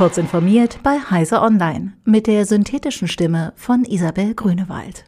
Kurz informiert bei Heise Online mit der synthetischen Stimme von Isabel Grünewald.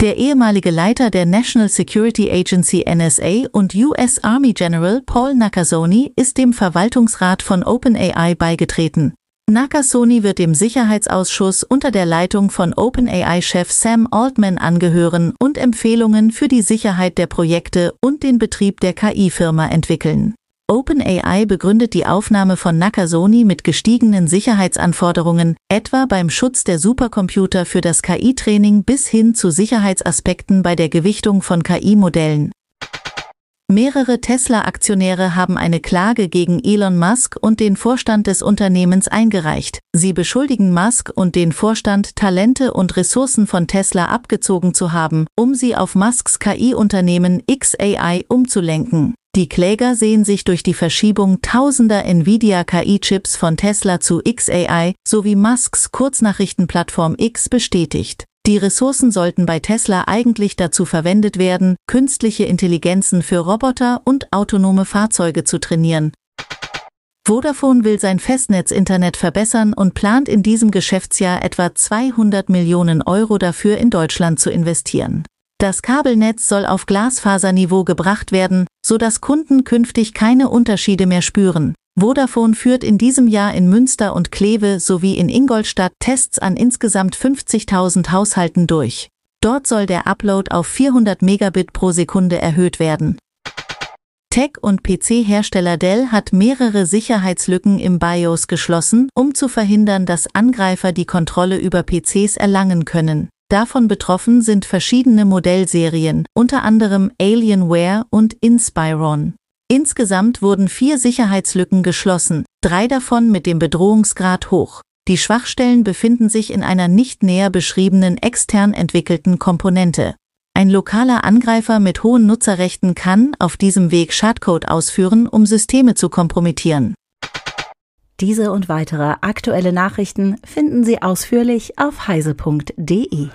Der ehemalige Leiter der National Security Agency NSA und US Army General Paul Nakasone ist dem Verwaltungsrat von OpenAI beigetreten. Nakasone wird dem Sicherheitsausschuss unter der Leitung von OpenAI-Chef Sam Altman angehören und Empfehlungen für die Sicherheit der Projekte und den Betrieb der KI-Firma entwickeln. OpenAI begründet die Aufnahme von Nakasone mit gestiegenen Sicherheitsanforderungen, etwa beim Schutz der Supercomputer für das KI-Training bis hin zu Sicherheitsaspekten bei der Gewichtung von KI-Modellen. Mehrere Tesla-Aktionäre haben eine Klage gegen Elon Musk und den Vorstand des Unternehmens eingereicht. Sie beschuldigen Musk und den Vorstand, Talente und Ressourcen von Tesla abgezogen zu haben, um sie auf Musks KI-Unternehmen XAI umzulenken. Die Kläger sehen sich durch die Verschiebung tausender Nvidia-KI-Chips von Tesla zu XAI sowie Musks Kurznachrichtenplattform X bestätigt. Die Ressourcen sollten bei Tesla eigentlich dazu verwendet werden, künstliche Intelligenzen für Roboter und autonome Fahrzeuge zu trainieren. Vodafone will sein Festnetz-Internet verbessern und plant in diesem Geschäftsjahr etwa 200 Millionen Euro dafür in Deutschland zu investieren. Das Kabelnetz soll auf Glasfaserniveau gebracht werden, sodass Kunden künftig keine Unterschiede mehr spüren. Vodafone führt in diesem Jahr in Münster und Kleve sowie in Ingolstadt Tests an insgesamt 50.000 Haushalten durch. Dort soll der Upload auf 400 Megabit pro Sekunde erhöht werden. Tech- und PC-Hersteller Dell hat mehrere Sicherheitslücken im BIOS geschlossen, um zu verhindern, dass Angreifer die Kontrolle über PCs erlangen können. Davon betroffen sind verschiedene Modellserien, unter anderem Alienware und Inspiron. Insgesamt wurden vier Sicherheitslücken geschlossen, drei davon mit dem Bedrohungsgrad hoch. Die Schwachstellen befinden sich in einer nicht näher beschriebenen extern entwickelten Komponente. Ein lokaler Angreifer mit hohen Nutzerrechten kann auf diesem Weg Schadcode ausführen, um Systeme zu kompromittieren. Diese und weitere aktuelle Nachrichten finden Sie ausführlich auf heise.de.